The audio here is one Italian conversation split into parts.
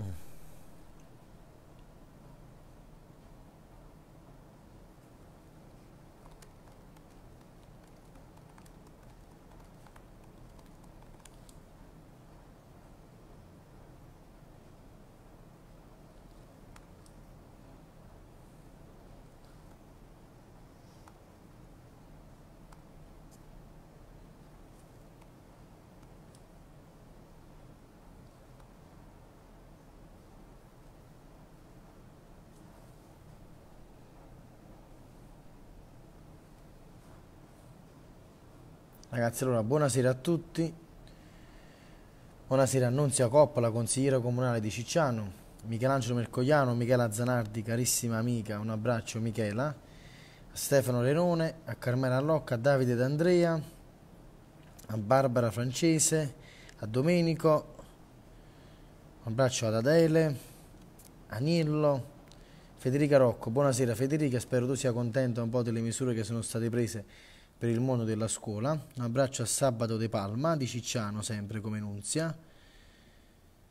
Mm. Ragazzi, allora buonasera a tutti. Buonasera Annunzia Coppola, consigliera comunale di Cicciano, Michelangelo Mercogliano, Michela Zanardi, carissima amica, un abbraccio Michela, a Stefano Renone, a Carmela Allocca, a Davide D'Andrea, a Barbara Francese, a Domenico, un abbraccio ad Adele, a Nillo, Federica Rocco. Buonasera Federica, spero tu sia contenta un po' delle misure che sono state prese per il mondo della scuola. Un abbraccio a Sabato De Palma, di Cicciano sempre come nunzia.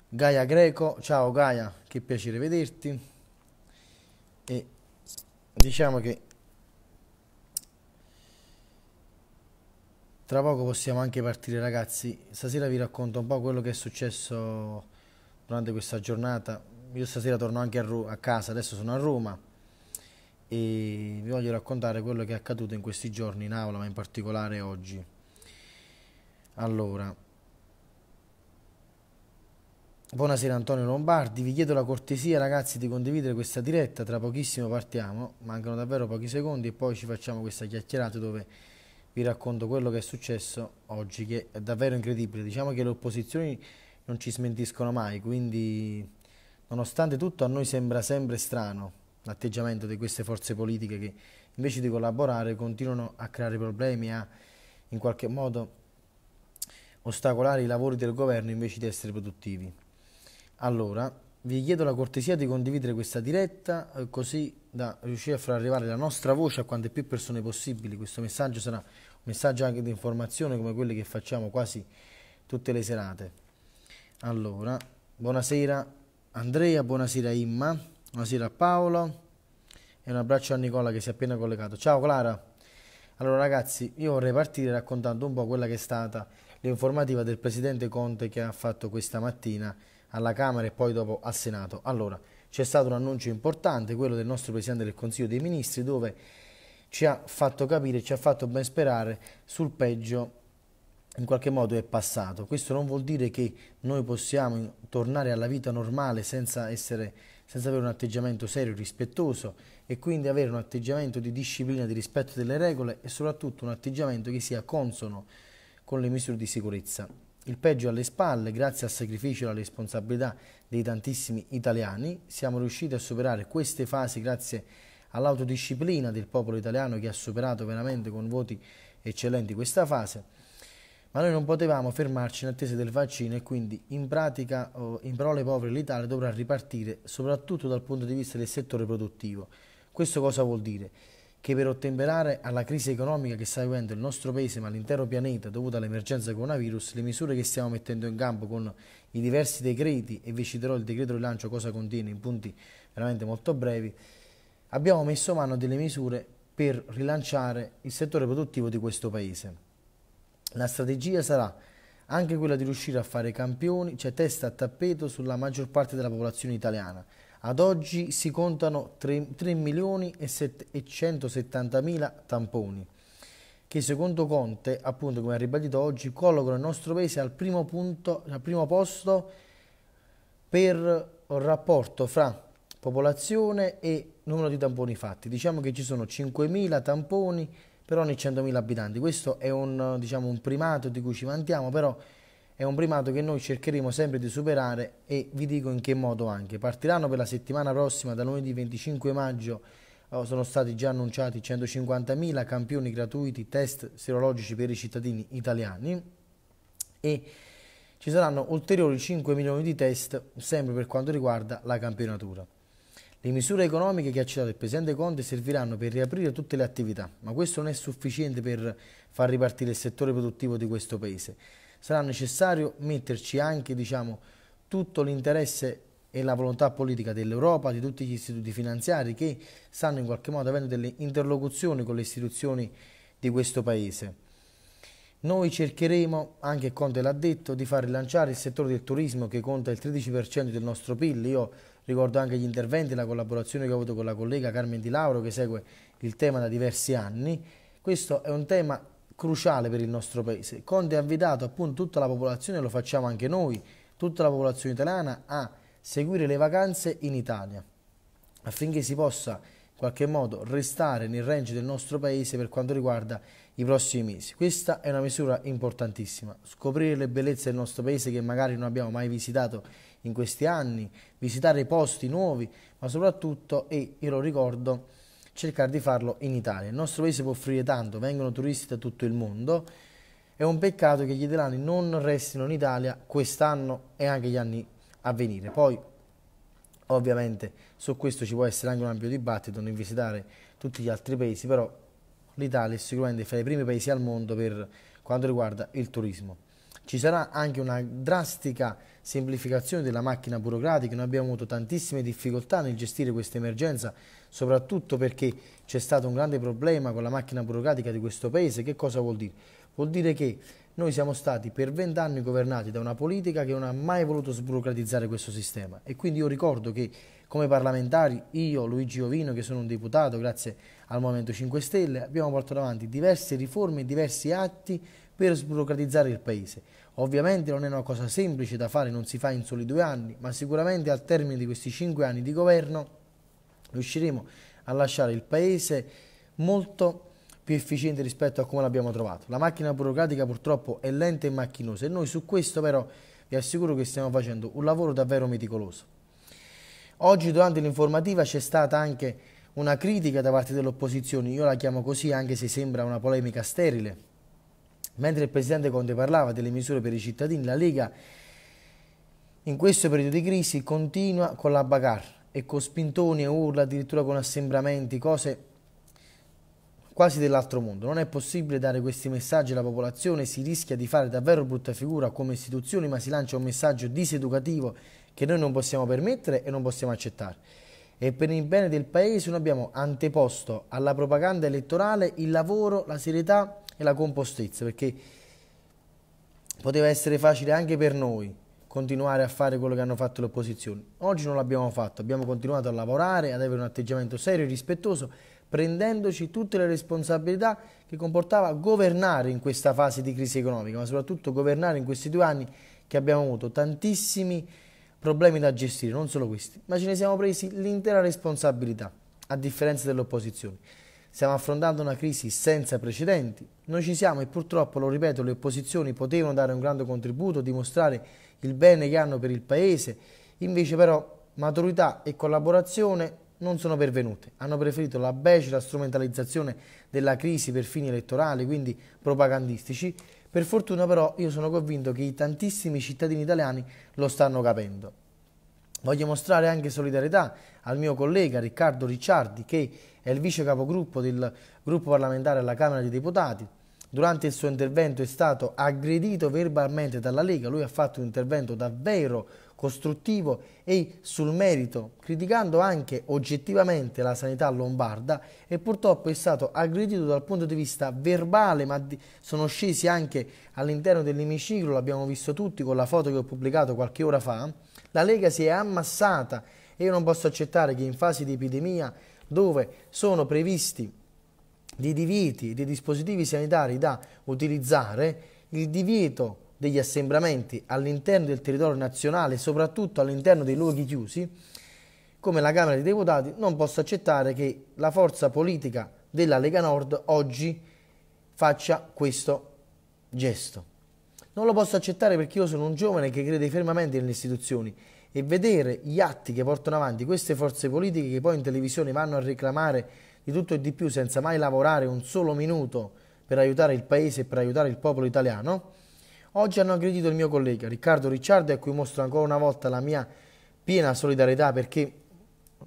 Gaia Greco, ciao Gaia, che piacere vederti. E diciamo che tra poco possiamo anche partire ragazzi. Stasera vi racconto un po' quello che è successo durante questa giornata. Io stasera torno anche a, Ru a casa, adesso sono a Roma e vi voglio raccontare quello che è accaduto in questi giorni in aula, ma in particolare oggi. Allora, buonasera Antonio Lombardi, vi chiedo la cortesia ragazzi di condividere questa diretta, tra pochissimo partiamo, mancano davvero pochi secondi e poi ci facciamo questa chiacchierata dove vi racconto quello che è successo oggi, che è davvero incredibile. Diciamo che le opposizioni non ci smentiscono mai, quindi nonostante tutto a noi sembra sempre strano l'atteggiamento di queste forze politiche che invece di collaborare continuano a creare problemi, a in qualche modo ostacolare i lavori del governo invece di essere produttivi. Allora, vi chiedo la cortesia di condividere questa diretta eh, così da riuscire a far arrivare la nostra voce a quante più persone possibili. Questo messaggio sarà un messaggio anche di informazione come quelli che facciamo quasi tutte le serate. Allora, buonasera Andrea, buonasera Imma, buonasera Paolo. E un abbraccio a Nicola che si è appena collegato. Ciao Clara. Allora ragazzi, io vorrei partire raccontando un po' quella che è stata l'informativa del Presidente Conte che ha fatto questa mattina alla Camera e poi dopo al Senato. Allora, c'è stato un annuncio importante, quello del nostro Presidente del Consiglio dei Ministri, dove ci ha fatto capire, ci ha fatto ben sperare sul peggio in qualche modo è passato. Questo non vuol dire che noi possiamo tornare alla vita normale senza essere senza avere un atteggiamento serio e rispettoso e quindi avere un atteggiamento di disciplina, di rispetto delle regole e soprattutto un atteggiamento che sia consono con le misure di sicurezza. Il peggio alle spalle, grazie al sacrificio e alla responsabilità dei tantissimi italiani, siamo riusciti a superare queste fasi grazie all'autodisciplina del popolo italiano che ha superato veramente con voti eccellenti questa fase ma noi non potevamo fermarci in attesa del vaccino e quindi in pratica, in parole povere, l'Italia dovrà ripartire soprattutto dal punto di vista del settore produttivo. Questo cosa vuol dire? Che per ottemperare alla crisi economica che sta vivendo il nostro paese ma l'intero pianeta dovuta all'emergenza coronavirus, le misure che stiamo mettendo in campo con i diversi decreti, e vi citerò il decreto rilancio cosa contiene in punti veramente molto brevi, abbiamo messo mano a delle misure per rilanciare il settore produttivo di questo paese. La strategia sarà anche quella di riuscire a fare campioni, cioè testa a tappeto sulla maggior parte della popolazione italiana. Ad oggi si contano 3, milioni e, 170 mila tamponi, che secondo Conte, appunto come ha ribadito oggi, collocano il nostro paese al primo, punto, al primo posto per rapporto fra popolazione e numero di tamponi fatti. Diciamo che ci sono 5 mila tamponi per ogni 100.000 abitanti. Questo è un, diciamo, un primato di cui ci vantiamo, però è un primato che noi cercheremo sempre di superare e vi dico in che modo anche. Partiranno per la settimana prossima, da lunedì 25 maggio, oh, sono stati già annunciati 150.000 campioni gratuiti test serologici per i cittadini italiani e ci saranno ulteriori 5 milioni di test sempre per quanto riguarda la campionatura. Le misure economiche che ha citato il Presidente Conte serviranno per riaprire tutte le attività, ma questo non è sufficiente per far ripartire il settore produttivo di questo Paese. Sarà necessario metterci anche diciamo, tutto l'interesse e la volontà politica dell'Europa, di tutti gli istituti finanziari che stanno in qualche modo avendo delle interlocuzioni con le istituzioni di questo Paese. Noi cercheremo, anche Conte l'ha detto, di far rilanciare il settore del turismo che conta il 13% del nostro PIL. Io ricordo anche gli interventi, la collaborazione che ho avuto con la collega Carmen Di Lauro che segue il tema da diversi anni. Questo è un tema cruciale per il nostro paese. Conte ha invitato appunto tutta la popolazione, lo facciamo anche noi, tutta la popolazione italiana a seguire le vacanze in Italia affinché si possa in qualche modo restare nel range del nostro paese per quanto riguarda i prossimi mesi. Questa è una misura importantissima, scoprire le bellezze del nostro paese che magari non abbiamo mai visitato in questi anni, visitare posti nuovi, ma soprattutto, e io lo ricordo, cercare di farlo in Italia. Il nostro paese può offrire tanto, vengono turisti da tutto il mondo, è un peccato che gli italiani non restino in Italia quest'anno e anche gli anni a venire. Poi ovviamente su questo ci può essere anche un ampio dibattito nel visitare tutti gli altri paesi, però l'Italia è sicuramente fra i primi paesi al mondo per quanto riguarda il turismo. Ci sarà anche una drastica semplificazione della macchina burocratica, noi abbiamo avuto tantissime difficoltà nel gestire questa emergenza, soprattutto perché c'è stato un grande problema con la macchina burocratica di questo Paese. Che cosa vuol dire? Vuol dire che noi siamo stati per vent'anni governati da una politica che non ha mai voluto sburocratizzare questo sistema e quindi io ricordo che come parlamentari io, Luigi Ovino, che sono un deputato grazie al Movimento 5 Stelle, abbiamo portato avanti diverse riforme e diversi atti per sburocratizzare il paese. Ovviamente non è una cosa semplice da fare, non si fa in soli due anni, ma sicuramente al termine di questi cinque anni di governo riusciremo a lasciare il paese molto più efficiente rispetto a come l'abbiamo trovato. La macchina burocratica purtroppo è lenta e macchinosa e noi su questo però vi assicuro che stiamo facendo un lavoro davvero meticoloso. Oggi durante l'informativa c'è stata anche una critica da parte dell'opposizione, io la chiamo così anche se sembra una polemica sterile, Mentre il presidente Conte parlava delle misure per i cittadini, la Lega in questo periodo di crisi continua con la bagarre e con spintoni e urla, addirittura con assembramenti, cose quasi dell'altro mondo. Non è possibile dare questi messaggi alla popolazione, si rischia di fare davvero brutta figura come istituzioni, ma si lancia un messaggio diseducativo che noi non possiamo permettere e non possiamo accettare. E per il bene del Paese noi abbiamo anteposto alla propaganda elettorale il lavoro, la serietà, e la compostezza, perché poteva essere facile anche per noi continuare a fare quello che hanno fatto le opposizioni. Oggi non l'abbiamo fatto, abbiamo continuato a lavorare, ad avere un atteggiamento serio e rispettoso, prendendoci tutte le responsabilità che comportava governare in questa fase di crisi economica, ma soprattutto governare in questi due anni che abbiamo avuto tantissimi problemi da gestire, non solo questi, ma ce ne siamo presi l'intera responsabilità, a differenza dell'opposizione. Stiamo affrontando una crisi senza precedenti. Noi ci siamo e purtroppo, lo ripeto, le opposizioni potevano dare un grande contributo, dimostrare il bene che hanno per il Paese. Invece però maturità e collaborazione non sono pervenute. Hanno preferito la becera strumentalizzazione della crisi per fini elettorali, quindi propagandistici. Per fortuna però io sono convinto che i tantissimi cittadini italiani lo stanno capendo. Voglio mostrare anche solidarietà al mio collega Riccardo Ricciardi, che è il vice capogruppo del gruppo parlamentare alla Camera dei Deputati. Durante il suo intervento è stato aggredito verbalmente dalla Lega. Lui ha fatto un intervento davvero costruttivo e sul merito, criticando anche oggettivamente la sanità lombarda e purtroppo è stato aggredito dal punto di vista verbale, ma sono scesi anche all'interno dell'emiciclo, l'abbiamo visto tutti con la foto che ho pubblicato qualche ora fa, la Lega si è ammassata e io non posso accettare che in fase di epidemia, dove sono previsti dei divieti, dei dispositivi sanitari da utilizzare, il divieto degli assembramenti all'interno del territorio nazionale, e soprattutto all'interno dei luoghi chiusi, come la Camera dei Deputati, non posso accettare che la forza politica della Lega Nord oggi faccia questo gesto. Non lo posso accettare perché io sono un giovane che crede fermamente nelle istituzioni e vedere gli atti che portano avanti queste forze politiche che poi in televisione vanno a reclamare di tutto e di più senza mai lavorare un solo minuto per aiutare il paese e per aiutare il popolo italiano, oggi hanno aggredito il mio collega Riccardo Ricciardo a cui mostro ancora una volta la mia piena solidarietà perché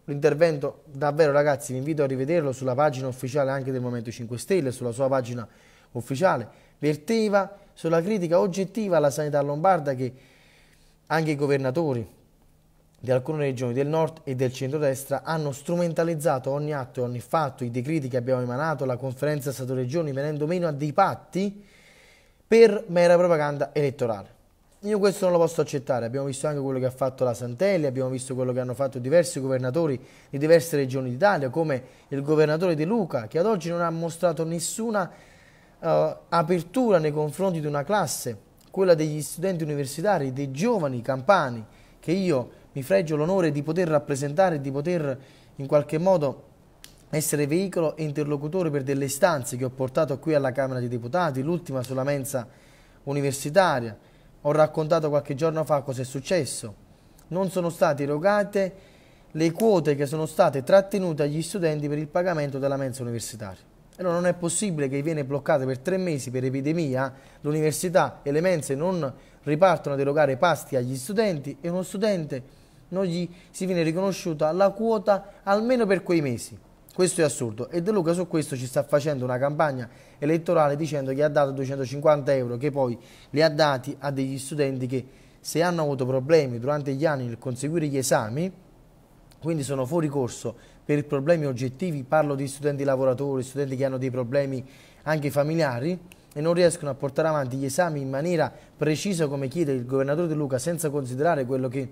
l'intervento davvero ragazzi vi invito a rivederlo sulla pagina ufficiale anche del Movimento 5 Stelle, sulla sua pagina ufficiale, verteva sulla critica oggettiva alla sanità lombarda che anche i governatori di alcune regioni del nord e del centro-destra hanno strumentalizzato ogni atto e ogni fatto, i decreti che abbiamo emanato, la conferenza Stato-Regioni venendo meno a dei patti per mera propaganda elettorale. Io questo non lo posso accettare, abbiamo visto anche quello che ha fatto la Santelli, abbiamo visto quello che hanno fatto diversi governatori di diverse regioni d'Italia, come il governatore De Luca, che ad oggi non ha mostrato nessuna eh, apertura nei confronti di una classe, quella degli studenti universitari, dei giovani campani, che io mi fregio l'onore di poter rappresentare, di poter in qualche modo essere veicolo e interlocutore per delle istanze che ho portato qui alla Camera dei Deputati, l'ultima sulla mensa universitaria. Ho raccontato qualche giorno fa cosa è successo. Non sono state erogate le quote che sono state trattenute agli studenti per il pagamento della mensa universitaria. Allora non è possibile che viene bloccata per tre mesi per epidemia, l'università e le mense non ripartono ad erogare pasti agli studenti e uno studente non gli si viene riconosciuta la quota almeno per quei mesi. Questo è assurdo e De Luca su questo ci sta facendo una campagna elettorale dicendo che ha dato 250 euro che poi li ha dati a degli studenti che se hanno avuto problemi durante gli anni nel conseguire gli esami, quindi sono fuori corso per problemi oggettivi, parlo di studenti lavoratori, studenti che hanno dei problemi anche familiari e non riescono a portare avanti gli esami in maniera precisa come chiede il governatore De Luca senza considerare quello che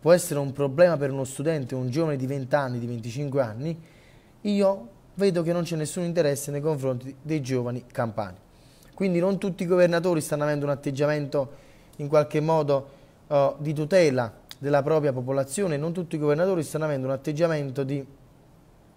può essere un problema per uno studente, un giovane di 20 anni, di 25 anni, io vedo che non c'è nessun interesse nei confronti dei giovani campani. Quindi non tutti i governatori stanno avendo un atteggiamento in qualche modo uh, di tutela della propria popolazione, non tutti i governatori stanno avendo un atteggiamento di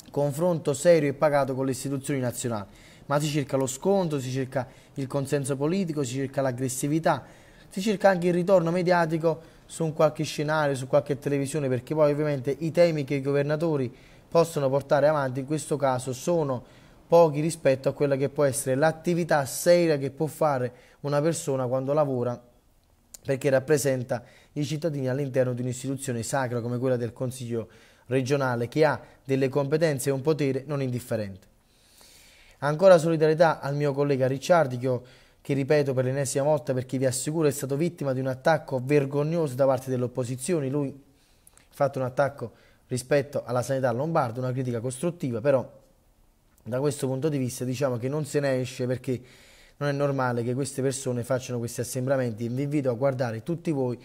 confronto serio e pagato con le istituzioni nazionali, ma si cerca lo sconto, si cerca il consenso politico, si cerca l'aggressività, si cerca anche il ritorno mediatico su un qualche scenario, su qualche televisione, perché poi ovviamente i temi che i governatori possono portare avanti in questo caso sono pochi rispetto a quella che può essere l'attività seria che può fare una persona quando lavora perché rappresenta i cittadini all'interno di un'istituzione sacra come quella del Consiglio regionale che ha delle competenze e un potere non indifferente. Ancora solidarietà al mio collega Ricciardi che, ho, che ripeto per l'ennesima volta perché vi assicuro è stato vittima di un attacco vergognoso da parte dell'opposizione, lui ha fatto un attacco rispetto alla sanità lombarda, una critica costruttiva, però da questo punto di vista diciamo che non se ne esce perché non è normale che queste persone facciano questi assembramenti vi invito a guardare tutti voi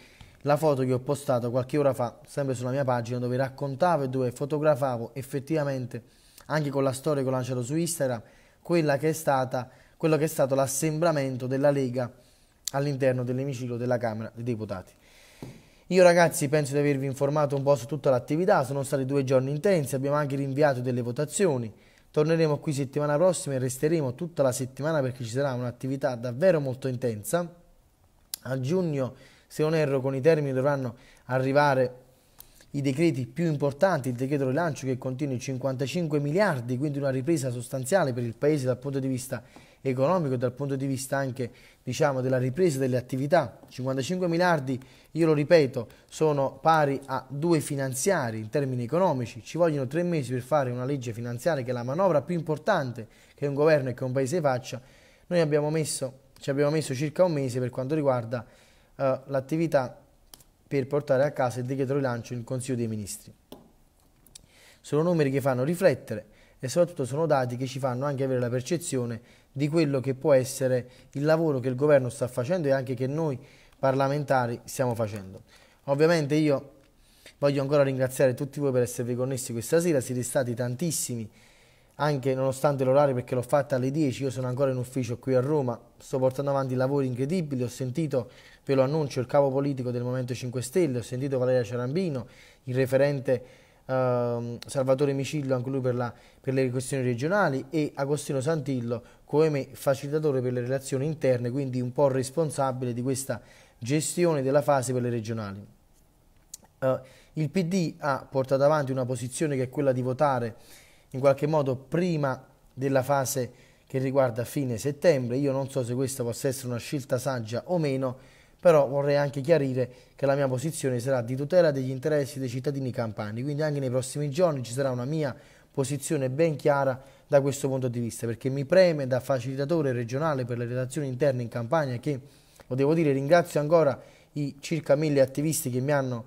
la foto che ho postato qualche ora fa, sempre sulla mia pagina, dove raccontavo e dove fotografavo effettivamente, anche con la storia che ho lanciato su Instagram, quella che è stata, quello che è stato l'assembramento della Lega all'interno dell'emiciclo della Camera dei Deputati. Io ragazzi penso di avervi informato un po' su tutta l'attività, sono stati due giorni intensi, abbiamo anche rinviato delle votazioni, torneremo qui settimana prossima e resteremo tutta la settimana perché ci sarà un'attività davvero molto intensa. A giugno se non erro con i termini dovranno arrivare i decreti più importanti, il decreto rilancio che contiene 55 miliardi, quindi una ripresa sostanziale per il Paese dal punto di vista economico, e dal punto di vista anche diciamo, della ripresa delle attività. 55 miliardi, io lo ripeto, sono pari a due finanziari in termini economici, ci vogliono tre mesi per fare una legge finanziaria che è la manovra più importante che un governo e che un Paese faccia. Noi abbiamo messo, ci abbiamo messo circa un mese per quanto riguarda eh, l'attività per portare a casa il decreto rilancio in Consiglio dei Ministri. Sono numeri che fanno riflettere e soprattutto sono dati che ci fanno anche avere la percezione di quello che può essere il lavoro che il governo sta facendo e anche che noi parlamentari stiamo facendo. Ovviamente io voglio ancora ringraziare tutti voi per esservi connessi questa sera, siete stati tantissimi anche nonostante l'orario perché l'ho fatta alle 10, io sono ancora in ufficio qui a Roma, sto portando avanti lavori incredibili, ho sentito, ve lo annuncio, il capo politico del Movimento 5 Stelle, ho sentito Valeria Ciarambino, il referente eh, Salvatore Micillo, anche lui per, la, per, le questioni regionali e Agostino Santillo come facilitatore per le relazioni interne, quindi un po' responsabile di questa gestione della fase per le regionali. Eh, il PD ha portato avanti una posizione che è quella di votare in qualche modo prima della fase che riguarda fine settembre. Io non so se questa possa essere una scelta saggia o meno, però vorrei anche chiarire che la mia posizione sarà di tutela degli interessi dei cittadini campani, quindi anche nei prossimi giorni ci sarà una mia posizione ben chiara da questo punto di vista, perché mi preme da facilitatore regionale per le relazioni interne in Campania che, lo devo dire, ringrazio ancora i circa mille attivisti che mi hanno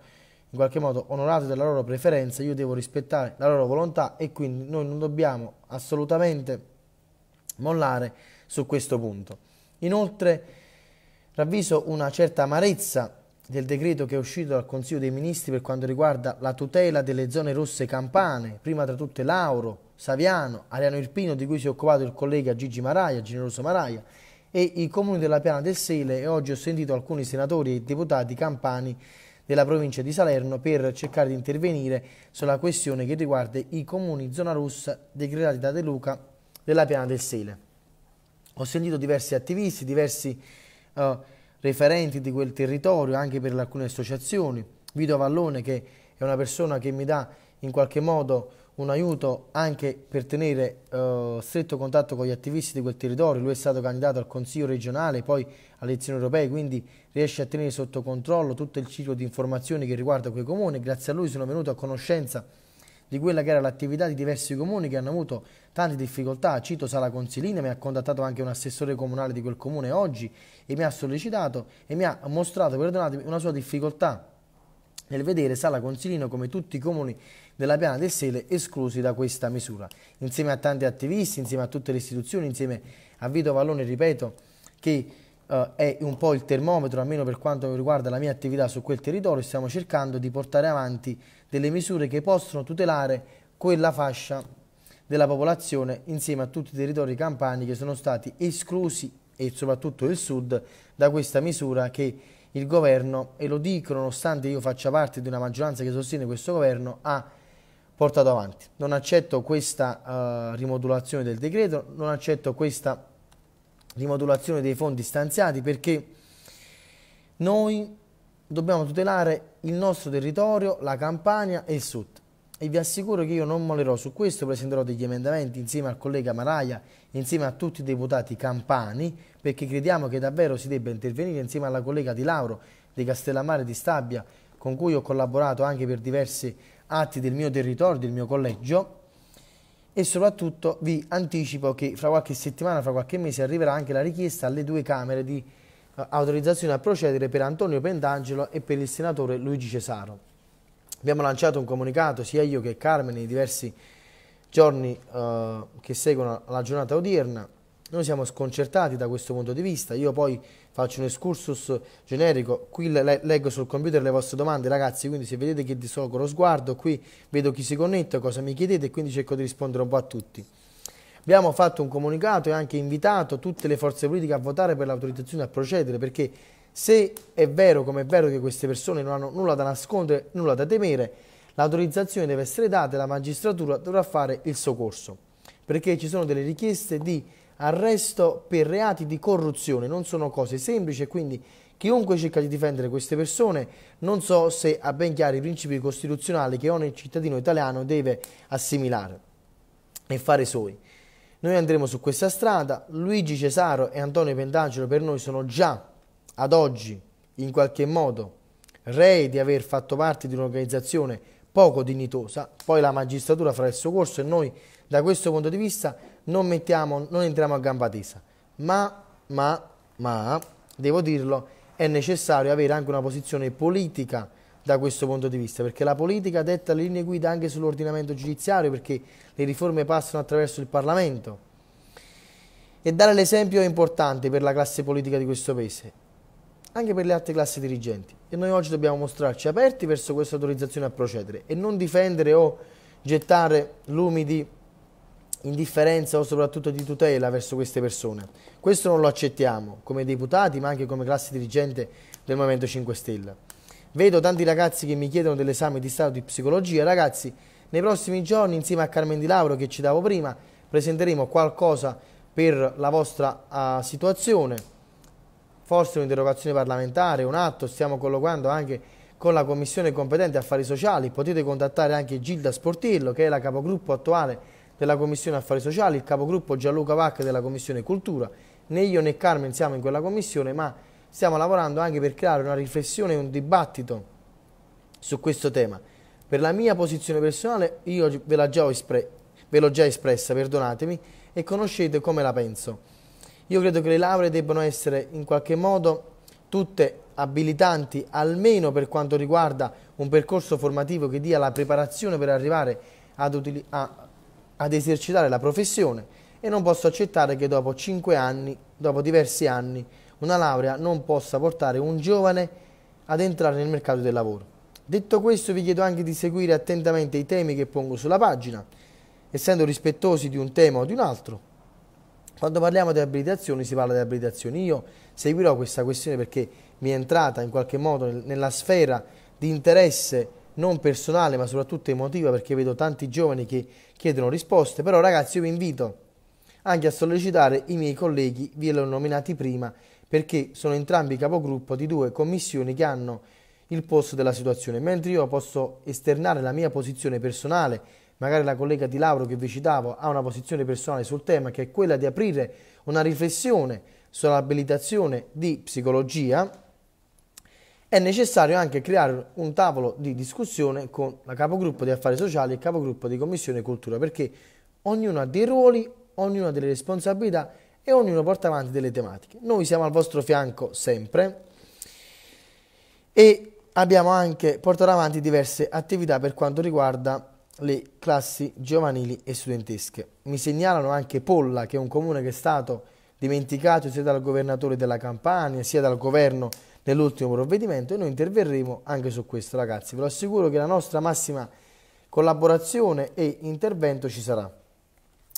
in qualche modo onorati della loro preferenza, io devo rispettare la loro volontà e quindi noi non dobbiamo assolutamente mollare su questo punto. Inoltre ravviso una certa amarezza del decreto che è uscito dal Consiglio dei Ministri per quanto riguarda la tutela delle zone rosse campane, prima tra tutte Lauro, Saviano, Ariano Irpino, di cui si è occupato il collega Gigi Maraia, Generoso Maraia, e i comuni della Piana del Sele e oggi ho sentito alcuni senatori e deputati campani della provincia di Salerno per cercare di intervenire sulla questione che riguarda i comuni zona rossa decretati da De Luca della Piana del Sele. Ho sentito diversi attivisti, diversi uh, referenti di quel territorio, anche per alcune associazioni. Vito Vallone, che è una persona che mi dà in qualche modo un aiuto anche per tenere eh, stretto contatto con gli attivisti di quel territorio, lui è stato candidato al Consiglio regionale, poi alle elezioni europee, quindi riesce a tenere sotto controllo tutto il ciclo di informazioni che riguarda quei comuni, grazie a lui sono venuto a conoscenza di quella che era l'attività di diversi comuni che hanno avuto tante difficoltà. Cito Sala Consilina, mi ha contattato anche un assessore comunale di quel comune oggi e mi ha sollecitato e mi ha mostrato, perdonatemi, una sua difficoltà nel vedere Sala Consilino come tutti i comuni della Piana del Sele esclusi da questa misura. Insieme a tanti attivisti, insieme a tutte le istituzioni, insieme a Vito Vallone, ripeto, che eh, è un po' il termometro, almeno per quanto riguarda la mia attività su quel territorio, stiamo cercando di portare avanti delle misure che possono tutelare quella fascia della popolazione insieme a tutti i territori campani che sono stati esclusi e soprattutto il sud da questa misura che il governo, e lo dico nonostante io faccia parte di una maggioranza che sostiene questo governo, ha portato avanti. Non accetto questa uh, rimodulazione del decreto, non accetto questa rimodulazione dei fondi stanziati perché noi dobbiamo tutelare il nostro territorio, la Campania e il Sud e vi assicuro che io non molerò su questo, presenterò degli emendamenti insieme al collega Maraia insieme a tutti i deputati campani perché crediamo che davvero si debba intervenire insieme alla collega Di Lauro di Castellammare di Stabia con cui ho collaborato anche per diversi atti del mio territorio, del mio collegio e soprattutto vi anticipo che fra qualche settimana, fra qualche mese arriverà anche la richiesta alle due Camere di eh, autorizzazione a procedere per Antonio Pentangelo e per il senatore Luigi Cesaro. Abbiamo lanciato un comunicato, sia io che Carmen, nei diversi giorni eh, che seguono la giornata odierna. Noi siamo sconcertati da questo punto di vista. Io poi faccio un excursus generico. Qui le leggo sul computer le vostre domande, ragazzi. Quindi, se vedete che disloco lo sguardo, qui vedo chi si connette, cosa mi chiedete, e quindi cerco di rispondere un po' a tutti. Abbiamo fatto un comunicato e anche invitato tutte le forze politiche a votare per l'autorizzazione a procedere perché se è vero, come è vero, che queste persone non hanno nulla da nascondere, nulla da temere, l'autorizzazione deve essere data e la magistratura dovrà fare il suo corso. Perché ci sono delle richieste di arresto per reati di corruzione, non sono cose semplici e quindi chiunque cerca di difendere queste persone non so se ha ben chiari i principi costituzionali che ogni cittadino italiano deve assimilare e fare suoi. Noi andremo su questa strada, Luigi Cesaro e Antonio Pentangelo per noi sono già ad oggi, in qualche modo, rei di aver fatto parte di un'organizzazione poco dignitosa, poi la magistratura farà il suo corso e noi da questo punto di vista non, mettiamo, non entriamo a gamba tesa. Ma, ma, ma, devo dirlo, è necessario avere anche una posizione politica da questo punto di vista, perché la politica detta le linee guida anche sull'ordinamento giudiziario, perché le riforme passano attraverso il Parlamento. E dare l'esempio è importante per la classe politica di questo Paese anche per le altre classi dirigenti. E noi oggi dobbiamo mostrarci aperti verso questa autorizzazione a procedere e non difendere o gettare lumi di indifferenza o soprattutto di tutela verso queste persone. Questo non lo accettiamo come deputati ma anche come classe dirigente del Movimento 5 Stelle. Vedo tanti ragazzi che mi chiedono dell'esame di stato di psicologia. Ragazzi, nei prossimi giorni insieme a Carmen Di Lauro che ci davo prima presenteremo qualcosa per la vostra uh, situazione forse un'interrogazione parlamentare, un atto, stiamo colloquando anche con la commissione competente affari sociali, potete contattare anche Gilda Sportillo che è la capogruppo attuale della commissione affari sociali, il capogruppo Gianluca Vacca della commissione cultura, né io né Carmen siamo in quella commissione ma stiamo lavorando anche per creare una riflessione e un dibattito su questo tema. Per la mia posizione personale io ve l'ho già, espre già espressa, perdonatemi, e conoscete come la penso. Io credo che le lauree debbano essere in qualche modo tutte abilitanti, almeno per quanto riguarda un percorso formativo che dia la preparazione per arrivare ad, a, ad esercitare la professione e non posso accettare che dopo cinque anni, dopo diversi anni, una laurea non possa portare un giovane ad entrare nel mercato del lavoro. Detto questo vi chiedo anche di seguire attentamente i temi che pongo sulla pagina, essendo rispettosi di un tema o di un altro, quando parliamo di abilitazioni si parla di abilitazioni. Io seguirò questa questione perché mi è entrata in qualche modo nella sfera di interesse non personale ma soprattutto emotiva perché vedo tanti giovani che chiedono risposte. Però ragazzi io vi invito anche a sollecitare i miei colleghi, vi l'ho nominati prima, perché sono entrambi capogruppo di due commissioni che hanno il posto della situazione, mentre io posso esternare la mia posizione personale magari la collega Di Lauro che vi citavo ha una posizione personale sul tema che è quella di aprire una riflessione sull'abilitazione di psicologia, è necessario anche creare un tavolo di discussione con la capogruppo di affari sociali e capogruppo di commissione cultura, perché ognuno ha dei ruoli, ognuno ha delle responsabilità e ognuno porta avanti delle tematiche. Noi siamo al vostro fianco sempre e abbiamo anche portato avanti diverse attività per quanto riguarda le classi giovanili e studentesche. Mi segnalano anche Polla, che è un comune che è stato dimenticato sia dal governatore della Campania sia dal governo nell'ultimo provvedimento e noi interverremo anche su questo ragazzi. Ve lo assicuro che la nostra massima collaborazione e intervento ci sarà.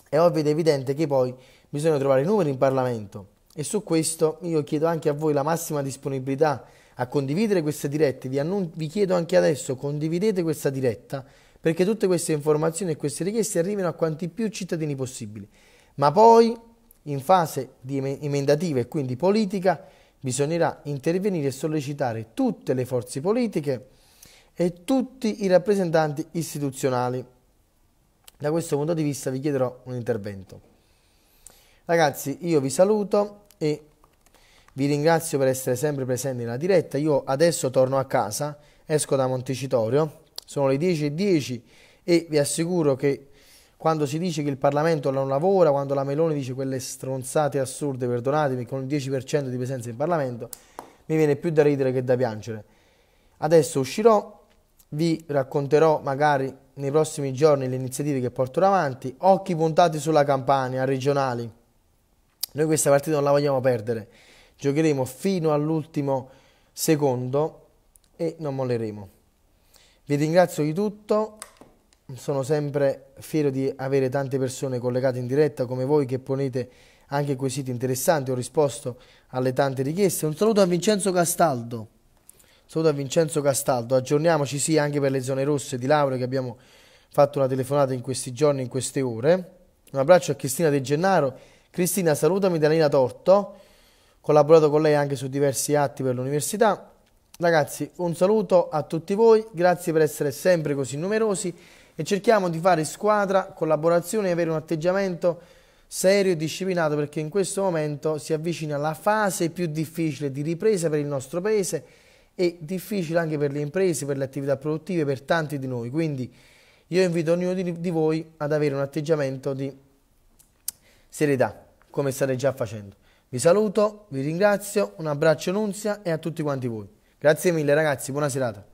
È ovvio ed evidente che poi bisogna trovare i numeri in Parlamento e su questo io chiedo anche a voi la massima disponibilità a condividere queste dirette. Vi, vi chiedo anche adesso condividete questa diretta perché tutte queste informazioni e queste richieste arrivino a quanti più cittadini possibili. Ma poi, in fase emendativa e quindi politica, bisognerà intervenire e sollecitare tutte le forze politiche e tutti i rappresentanti istituzionali. Da questo punto di vista vi chiederò un intervento. Ragazzi, io vi saluto e vi ringrazio per essere sempre presenti nella diretta. Io adesso torno a casa, esco da Montecitorio sono le 10.10 10 e vi assicuro che quando si dice che il Parlamento non lavora, quando la Meloni dice quelle stronzate assurde, perdonatemi, con il 10% di presenza in Parlamento, mi viene più da ridere che da piangere. Adesso uscirò, vi racconterò magari nei prossimi giorni le iniziative che porterò avanti, occhi puntati sulla Campania, regionali. Noi questa partita non la vogliamo perdere, giocheremo fino all'ultimo secondo e non molleremo. Vi ringrazio di tutto, sono sempre fiero di avere tante persone collegate in diretta come voi che ponete anche quesiti interessanti, ho risposto alle tante richieste. Un saluto a Vincenzo Castaldo, saluto a Vincenzo Castaldo, aggiorniamoci sì anche per le zone rosse di Laura che abbiamo fatto una telefonata in questi giorni, in queste ore. Un abbraccio a Cristina De Gennaro, Cristina salutami da Lina Torto, collaborato con lei anche su diversi atti per l'università. Ragazzi, un saluto a tutti voi, grazie per essere sempre così numerosi e cerchiamo di fare squadra, collaborazione e avere un atteggiamento serio e disciplinato perché in questo momento si avvicina la fase più difficile di ripresa per il nostro paese e difficile anche per le imprese, per le attività produttive, per tanti di noi. Quindi io invito ognuno di, di voi ad avere un atteggiamento di serietà, come state già facendo. Vi saluto, vi ringrazio, un abbraccio Nunzia e a tutti quanti voi. Grazie mille ragazzi, buona serata.